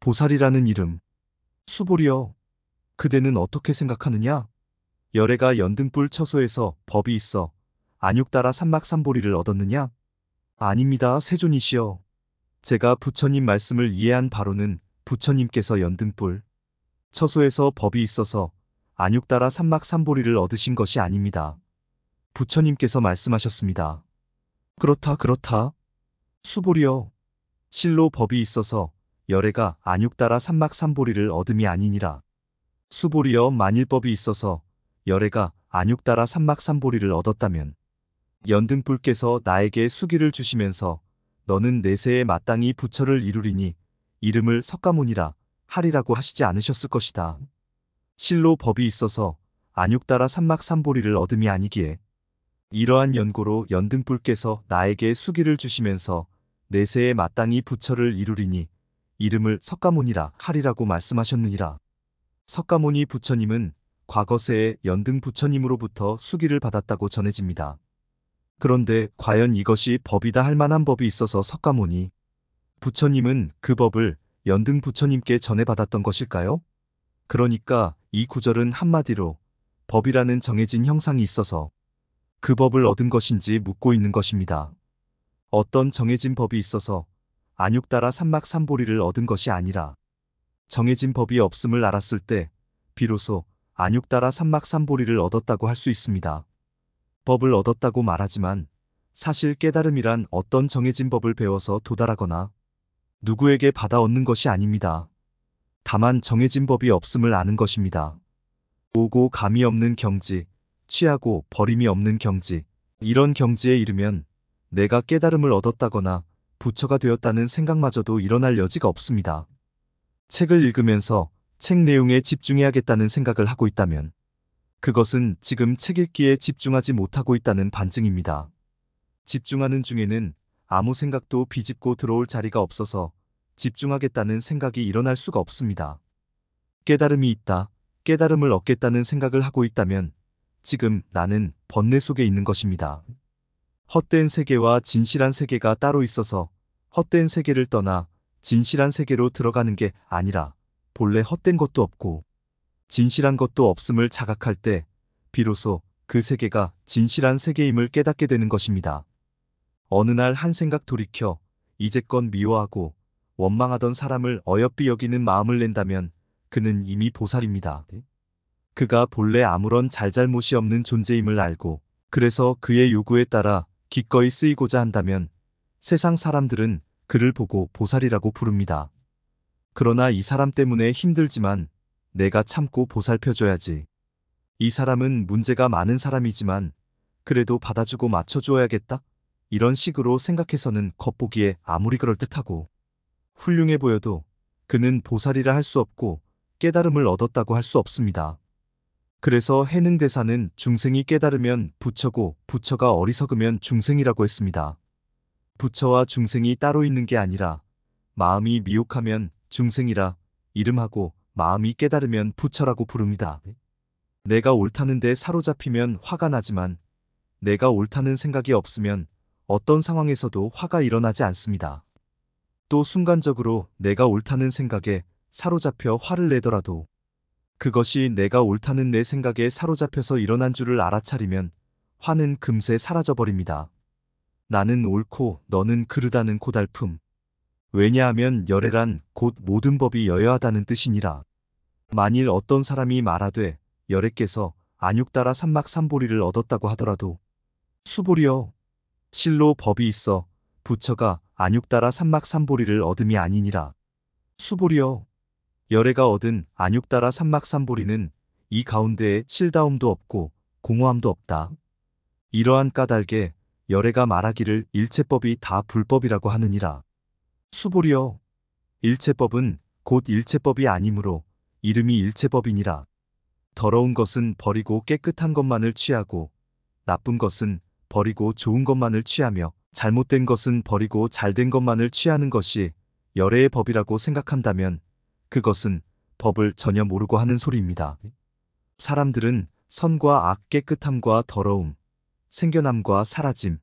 보살이라는 이름. 수보리여, 그대는 어떻게 생각하느냐? 열애가 연등불 처소에서 법이 있어 안육 따라 삼막삼보리를 얻었느냐? 아닙니다, 세존이시여. 제가 부처님 말씀을 이해한 바로는 부처님께서 연등불 처소에서 법이 있어서 안육 따라 삼막삼보리를 얻으신 것이 아닙니다. 부처님께서 말씀하셨습니다. 그렇다, 그렇다. 수보리여, 실로 법이 있어서 열애가 안육 따라 삼막 삼보리를 얻음이 아니니라. 수보리여 만일법이 있어서 열애가 안육 따라 삼막 삼보리를 얻었다면 연등불께서 나에게 수기를 주시면서 너는 내세에 마땅히 부처를 이루리니 이름을 석가모니라 하리라고 하시지 않으셨을 것이다. 실로 법이 있어서 안육 따라 삼막 삼보리를 얻음이 아니기에 이러한 연고로 연등불께서 나에게 수기를 주시면서 내세에 마땅히 부처를 이루리니 이름을 석가모니라 하리라고 말씀하셨느니라. 석가모니 부처님은 과거세의 연등 부처님으로부터 수기를 받았다고 전해집니다. 그런데 과연 이것이 법이다 할 만한 법이 있어서 석가모니 부처님은 그 법을 연등 부처님께 전해받았던 것일까요? 그러니까 이 구절은 한마디로 법이라는 정해진 형상이 있어서 그 법을 얻은 것인지 묻고 있는 것입니다. 어떤 정해진 법이 있어서 안육 따라 삼막 삼보리를 얻은 것이 아니라 정해진 법이 없음을 알았을 때 비로소 안육 따라 삼막 삼보리를 얻었다고 할 수 있습니다. 법을 얻었다고 말하지만 사실 깨달음이란 어떤 정해진 법을 배워서 도달하거나 누구에게 받아 얻는 것이 아닙니다. 다만 정해진 법이 없음을 아는 것입니다. 오고 감이 없는 경지, 취하고 버림이 없는 경지, 이런 경지에 이르면 내가 깨달음을 얻었다거나 부처가 되었다는 생각마저도 일어날 여지가 없습니다. 책을 읽으면서 책 내용에 집중해야겠다는 생각을 하고 있다면 그것은 지금 책 읽기에 집중하지 못하고 있다는 반증입니다. 집중하는 중에는 아무 생각도 비집고 들어올 자리가 없어서 집중하겠다는 생각이 일어날 수가 없습니다. 깨달음이 있다, 깨달음을 얻겠다는 생각을 하고 있다면 지금 나는 번뇌 속에 있는 것입니다. 헛된 세계와 진실한 세계가 따로 있어서 헛된 세계를 떠나 진실한 세계로 들어가는 게 아니라 본래 헛된 것도 없고 진실한 것도 없음을 자각할 때 비로소 그 세계가 진실한 세계임을 깨닫게 되는 것입니다. 어느 날 한 생각 돌이켜 이제껏 미워하고 원망하던 사람을 어여삐 여기는 마음을 낸다면 그는 이미 보살입니다. 그가 본래 아무런 잘잘못이 없는 존재임을 알고 그래서 그의 요구에 따라 기꺼이 쓰이고자 한다면 세상 사람들은 그를 보고 보살이라고 부릅니다. 그러나 이 사람 때문에 힘들지만 내가 참고 보살펴줘야지. 이 사람은 문제가 많은 사람이지만 그래도 받아주고 맞춰줘야겠다. 이런 식으로 생각해서는 겉보기에 아무리 그럴듯하고 훌륭해 보여도 그는 보살이라 할 수 없고 깨달음을 얻었다고 할 수 없습니다. 그래서 해능 대사는 중생이 깨달으면 부처고 부처가 어리석으면 중생이라고 했습니다. 부처와 중생이 따로 있는 게 아니라 마음이 미혹하면 중생이라 이름하고 마음이 깨달으면 부처라고 부릅니다. 내가 옳다는데 사로잡히면 화가 나지만 내가 옳다는 생각이 없으면 어떤 상황에서도 화가 일어나지 않습니다. 또 순간적으로 내가 옳다는 생각에 사로잡혀 화를 내더라도 그것이 내가 옳다는 내 생각에 사로잡혀서 일어난 줄을 알아차리면 화는 금세 사라져버립니다. 나는 옳고 너는 그르다는 고달픔. 왜냐하면 열애란 곧 모든 법이 여여하다는 뜻이니라. 만일 어떤 사람이 말하되 열애께서 안육 따라 삼막 삼보리를 얻었다고 하더라도 수보리여 실로 법이 있어 부처가 안육 따라 삼막 삼보리를 얻음이 아니니라. 수보리여 열애가 얻은 안육 따라 삼막 삼보리는 이 가운데에 실다움도 없고 공허함도 없다. 이러한 까닭에 열애가 말하기를 일체법이 다 불법이라고 하느니라. 수보리여 일체법은 곧 일체법이 아니므로 이름이 일체법이니라. 더러운 것은 버리고 깨끗한 것만을 취하고 나쁜 것은 버리고 좋은 것만을 취하며 잘못된 것은 버리고 잘된 것만을 취하는 것이 열애의 법이라고 생각한다면 그것은 법을 전혀 모르고 하는 소리입니다. 사람들은 선과 악 깨끗함과 더러움, 생겨남과 사라짐,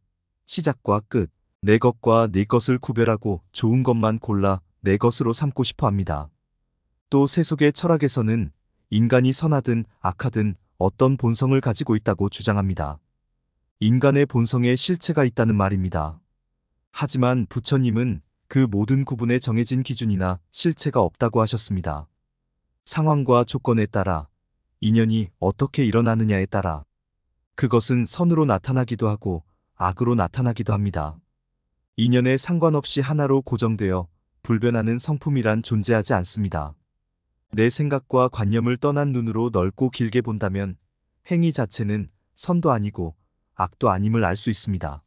시작과 끝, 내 것과 네 것을 구별하고 좋은 것만 골라 내 것으로 삼고 싶어 합니다. 또 세속의 철학에서는 인간이 선하든 악하든 어떤 본성을 가지고 있다고 주장합니다. 인간의 본성에 실체가 있다는 말입니다. 하지만 부처님은 그 모든 구분에 정해진 기준이나 실체가 없다고 하셨습니다. 상황과 조건에 따라 인연이 어떻게 일어나느냐에 따라 그것은 선으로 나타나기도 하고 악으로 나타나기도 합니다. 인연에 상관없이 하나로 고정되어 불변하는 성품이란 존재하지 않습니다. 내 생각과 관념을 떠난 눈으로 넓고 길게 본다면 행위 자체는 선도 아니고 악도 아님을 알 수 있습니다.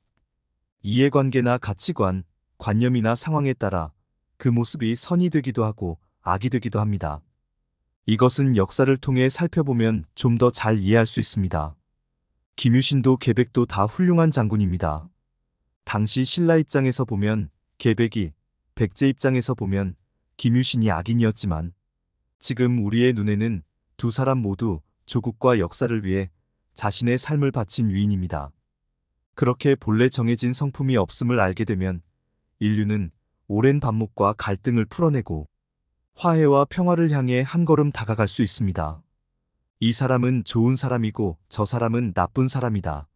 이해관계나 가치관, 관념이나 상황에 따라 그 모습이 선이 되기도 하고 악이 되기도 합니다. 이것은 역사를 통해 살펴보면 좀 더 잘 이해할 수 있습니다. 김유신도 계백도 다 훌륭한 장군입니다. 당시 신라 입장에서 보면 계백이 백제 입장에서 보면 김유신이 악인이었지만 지금 우리의 눈에는 두 사람 모두 조국과 역사를 위해 자신의 삶을 바친 위인입니다. 그렇게 본래 정해진 성품이 없음을 알게 되면 인류는 오랜 반목과 갈등을 풀어내고 화해와 평화를 향해 한 걸음 다가갈 수 있습니다. 이 사람은 좋은 사람이고 저 사람은 나쁜 사람이다.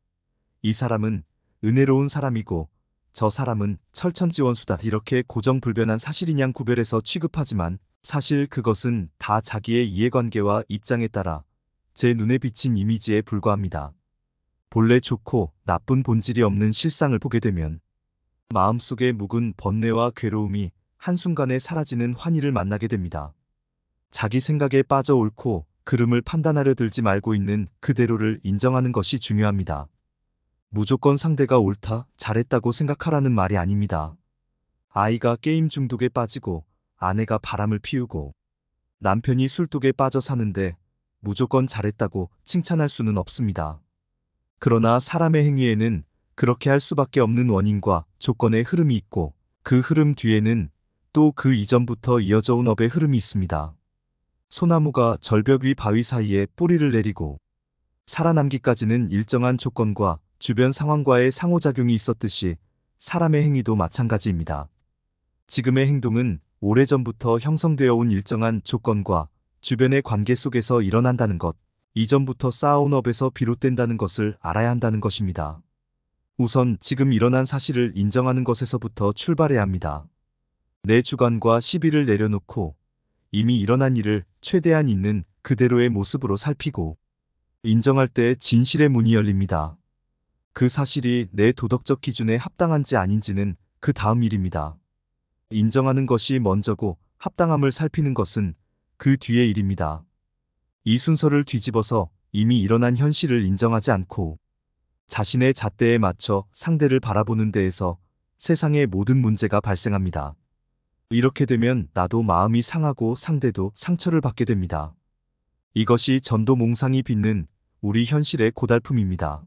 이 사람은 은혜로운 사람이고 저 사람은 철천지원수다. 이렇게 고정불변한 사실이냥 구별해서 취급하지만 사실 그것은 다 자기의 이해관계와 입장에 따라 제 눈에 비친 이미지에 불과합니다. 본래 좋고 나쁜 본질이 없는 실상을 보게 되면 마음속에 묵은 번뇌와 괴로움이 한순간에 사라지는 환희를 만나게 됩니다. 자기 생각에 빠져 옳고 그름을 판단하려 들지 말고 있는 그대로를 인정하는 것이 중요합니다. 무조건 상대가 옳다, 잘했다고 생각하라는 말이 아닙니다. 아이가 게임 중독에 빠지고 아내가 바람을 피우고 남편이 술독에 빠져 사는데 무조건 잘했다고 칭찬할 수는 없습니다. 그러나 사람의 행위에는 그렇게 할 수밖에 없는 원인과 조건의 흐름이 있고 그 흐름 뒤에는 또 그 이전부터 이어져 온 업의 흐름이 있습니다. 소나무가 절벽 위 바위 사이에 뿌리를 내리고 살아남기까지는 일정한 조건과 주변 상황과의 상호작용이 있었듯이 사람의 행위도 마찬가지입니다. 지금의 행동은 오래전부터 형성되어 온 일정한 조건과 주변의 관계 속에서 일어난다는 것, 이전부터 쌓아온 업에서 비롯된다는 것을 알아야 한다는 것입니다. 우선 지금 일어난 사실을 인정하는 것에서부터 출발해야 합니다. 내 주관과 시비를 내려놓고 이미 일어난 일을 최대한 있는 그대로의 모습으로 살피고 인정할 때 진실의 문이 열립니다. 그 사실이 내 도덕적 기준에 합당한지 아닌지는 그 다음 일입니다. 인정하는 것이 먼저고 합당함을 살피는 것은 그 뒤의 일입니다. 이 순서를 뒤집어서 이미 일어난 현실을 인정하지 않고 자신의 잣대에 맞춰 상대를 바라보는 데에서 세상의 모든 문제가 발생합니다. 이렇게 되면 나도 마음이 상하고 상대도 상처를 받게 됩니다. 이것이 전도 몽상이 빚는 우리 현실의 고달픔입니다.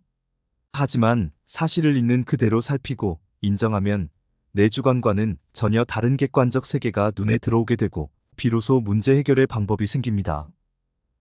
하지만 사실을 있는 그대로 살피고 인정하면 내 주관과는 전혀 다른 객관적 세계가 눈에 들어오게 되고 비로소 문제 해결의 방법이 생깁니다.